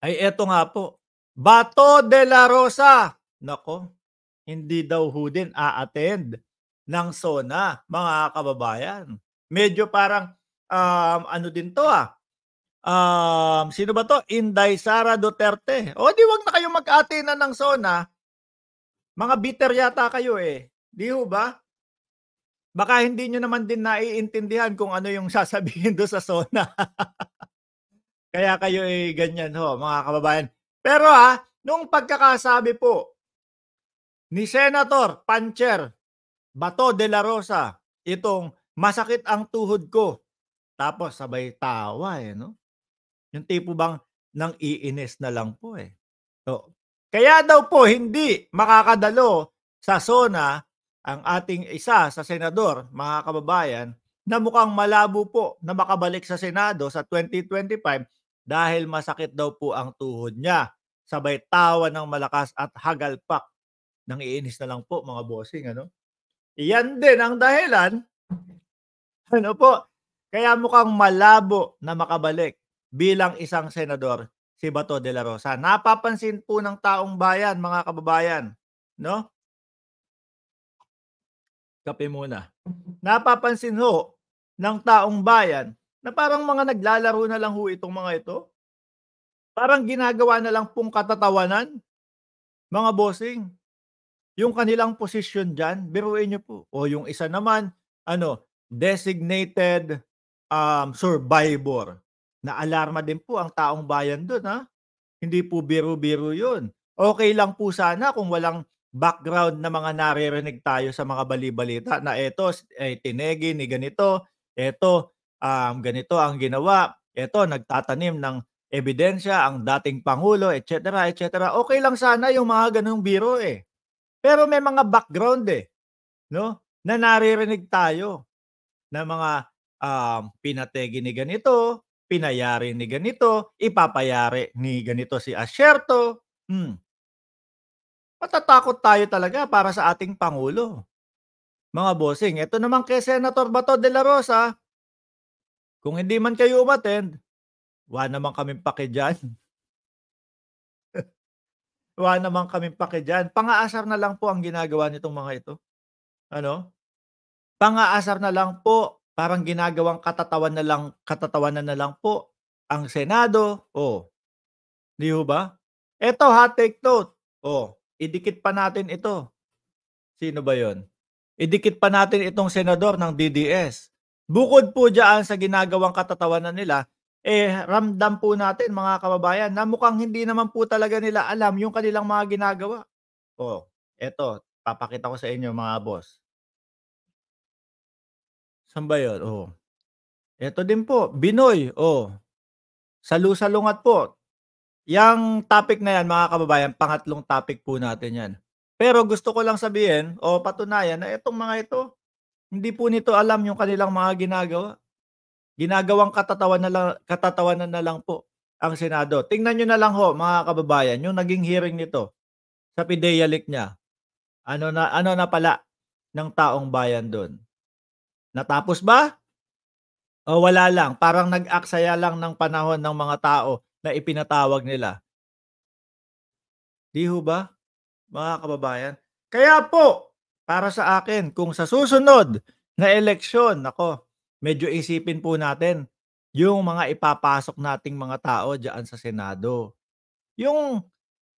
Ay eto nga po, Bato de la Rosa. Nako, hindi daw ho din a-attend ng SONA, mga kababayan. Medyo parang, um, ano din to ah, um, sino ba to? Inday Sara Duterte. O di wag na kayo mag-ate na ng SONA. Mga bitter yata kayo eh. Di ho ba? Baka hindi nyo naman din naiintindihan kung ano yung sasabihin do sa SONA. Kaya kayo ay ganyan ho, mga kababayan. Pero ah, nung pagkakasabi po ni Senator Pancher Bato de la Rosa, itong masakit ang tuhod ko. Tapos sabay tawa eh, no? Yung tipo bang nang iinis na lang po eh. So, kaya daw po hindi makakadalo sa zona ang ating isa sa senador, mga kababayan, na mukhang malabo po na makabalik sa Senado sa 2025 dahil masakit daw po ang tuhod niya. Sabay tawa ng malakas at hagalpak. Nang iinis na lang po mga bossing. Ano? Iyan din ang dahilan. Ano po? Kaya mukhang malabo na makabalik bilang isang senador si Bato de la Rosa. Napapansin po ng taong bayan, mga kababayan. No? Kape muna. Napapansin ho ng taong bayan na parang mga naglalaro na lang ho itong mga ito. Parang ginagawa na lang pong katatawanan, mga bossing. Yung kanilang position dyan, biruin nyo po. O yung isa naman, ano, designated um, survivor. na alarma din po ang taong bayan doon, ha? Hindi po biro-biro yun. Okay lang po sana kung walang background na mga naririnig tayo sa mga balibalita na eto, eh, tinegi ni ganito, eto, um, ganito ang ginawa, ito nagtatanim ng ebidensya ang dating pangulo, etc., etc. Okay lang sana yung mga ganung biro eh. Pero may mga background eh, no? Na naririnig tayo na mga um, pinategi ni ganito, pinayari ni ganito, ipapayari ni ganito si Asherto. Hmm. Matatakot tayo talaga para sa ating Pangulo. Mga bossing, ito naman kay Senator Bato de la Rosa, kung hindi man kayo umattend, wala naman kaming pake diyan. wala naman kaming pake dyan. Pangaasar na lang po ang ginagawa nitong mga ito. Ano? Pangaasar na lang po. Parang ginagawang katatawan na lang, katatawanan na lang po ang Senado. Oh. Di ba? Ito ha, take note. Oh, idikit pa natin ito. Sino ba yon? Idikit pa natin itong senador ng DDS. Bukod po dyan sa ginagawang katatawanan nila, eh ramdam po natin mga kababayan na mukhang hindi naman po talaga nila alam yung kanilang mga ginagawa. O, oh, eto, papakita ko sa inyo mga boss. Saan ba yun? Oh. Ito din po, Binoy. Oh. Salu-salungat po. Yang topic na yan mga kababayan, pangatlong topic po natin yan. Pero gusto ko lang sabihin o oh, patunayan na itong mga ito, hindi po nito alam yung kanilang mga ginagawa. Ginagawang katatawan na lang, katatawanan na lang po ang Senado. Tingnan nyo na lang ho, mga kababayan, yung naging hearing nito sa PIDEA leak niya. Ano na, ano na pala ng taong bayan doon? Natapos ba? O wala lang? Parang nag-aksaya lang ng panahon ng mga tao na ipinatawag nila. Di ho ba, mga kababayan? Kaya po, para sa akin, kung sa susunod na eleksyon, nako, medyo isipin po natin yung mga ipapasok nating mga tao diyan sa Senado. Yung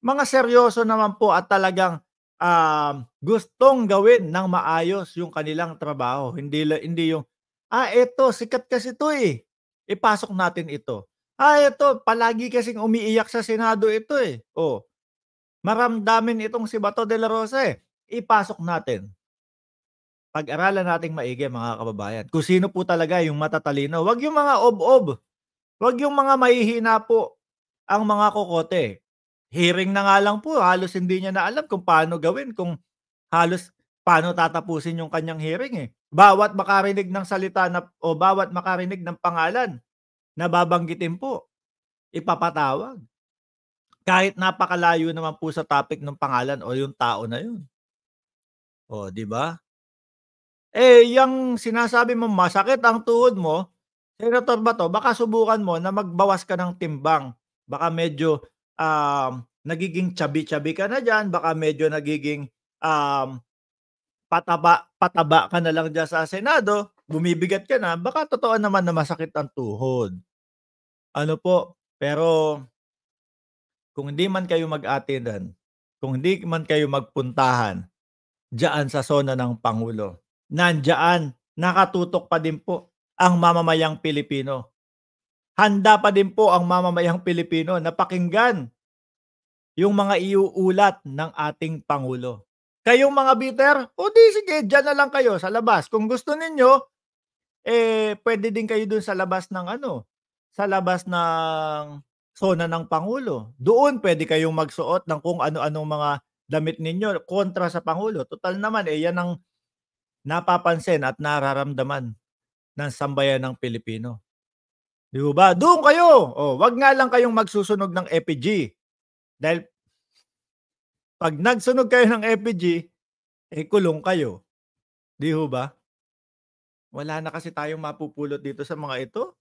mga seryoso naman po at talagang um, gustong gawin ng maayos yung kanilang trabaho. Hindi hindi yung ah eto sikat kasi to eh. Ipasok natin ito. Ah eto palagi kasing umiiyak sa Senado ito eh. Oh. Maramdamin itong si Bato de la Rosa eh ipasok natin. Pag-aralan nating maigi mga kababayan. Kung sino po talaga yung matatalino. Huwag yung mga ob-ob. Huwag yung mga mahihina po ang mga kokote. Hearing na nga lang po, halos hindi niya na alam kung paano gawin, kung halos paano tatapusin yung kanyang hearing eh. Bawat makarinig ng salita na, o bawat makarinig ng pangalan na babanggitin po, ipapatawag kahit napakalayo naman po sa topic ng pangalan o yung tao na yun. O, oh, di ba? Eh, yung sinasabi mo masakit ang tuhod mo, Senator to, baka subukan mo na magbawas ka ng timbang. Baka medyo um, nagiging chubby-chubby ka na dyan, baka medyo nagiging um, pataba, pataba ka na lang dyan sa Senado, bumibigat ka na, baka totoo naman na masakit ang tuhod. Ano po, pero kung hindi man kayo mag-attendan, kung hindi man kayo magpuntahan, diyan sa sona ng Pangulo. Nandiyan, nakatutok pa din po ang mamamayang Pilipino. Handa pa din po ang mamamayang Pilipino na pakinggan yung mga iuulat ng ating Pangulo. Kayong mga bitter, o di sige, dyan na lang kayo sa labas. Kung gusto ninyo, eh pwede din kayo dun sa labas ng ano, sa labas ng sona ng Pangulo. Doon pwede kayong magsuot ng kung ano-anong mga damit ninyo kontra sa Pangulo. Total naman, eh, yan ang napapansin at nararamdaman ng sambayan ng Pilipino. Di ba? Doon kayo. O, wag nga lang kayong magsusunog ng EPG. Dahil pag nagsunog kayo ng EPG, eh kulong kayo. Di ba? Wala na kasi tayong mapupulot dito sa mga ito.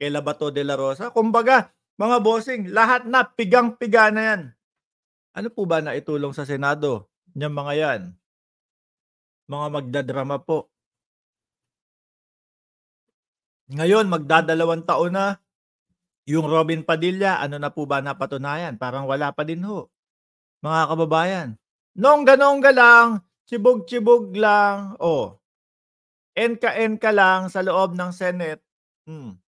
Kay Labato de la Rosa. Kumbaga, mga bossing, lahat na pigang-piga na yan. Ano po ba na itulong sa Senado niyang mga yan? Mga magdadrama po. Ngayon, magdadalawang taon na yung Robin Padilla, ano na po ba napatunayan? Parang wala pa din ho. Mga kababayan, nongga-nongga lang, chibog-chibog lang, o, oh, enka ka lang sa loob ng Senate. Hmm.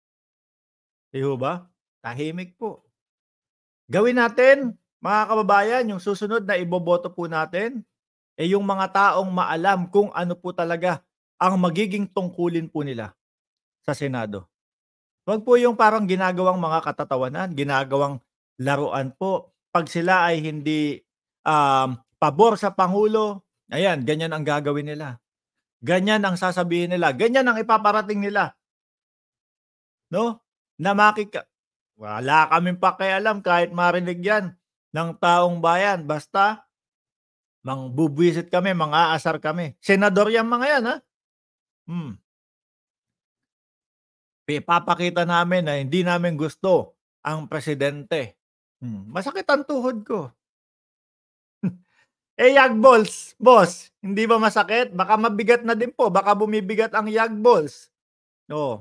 Di eh ba? Tahimik po. Gawin natin mga kababayan, yung susunod na iboboto po natin ay yung mga taong maalam kung ano po talaga ang magiging tungkulin po nila sa Senado. Huwag po yung parang ginagawang mga katatawanan, ginagawang laruan po. Pag sila ay hindi um, pabor sa Pangulo, ayan, ganyan ang gagawin nila. Ganyan ang sasabihin nila. Ganyan ang ipaparating nila. No? Na makika... Wala kaming pakialam kahit marinig yan ng taong bayan. Basta, mangbubwisit kami, mang-aasar kami. Senador yan mga yan, ha? Hmm. Papakita namin na hindi namin gusto ang presidente. Hmm. Masakit ang tuhod ko. eh, yag balls, boss, hindi ba masakit? Baka mabigat na din po. Baka bumibigat ang yag balls. No. Oh.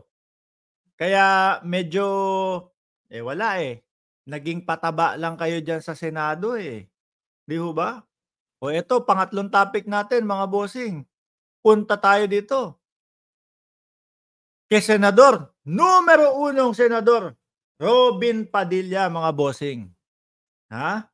Kaya medyo, eh wala eh. Naging pataba lang kayo dyan sa Senado eh. Di ho ba? O eto, pangatlong topic natin mga bossing. Punta tayo dito. Kay Senador, numero unong Senador, Robin Padilla mga bossing. Ha?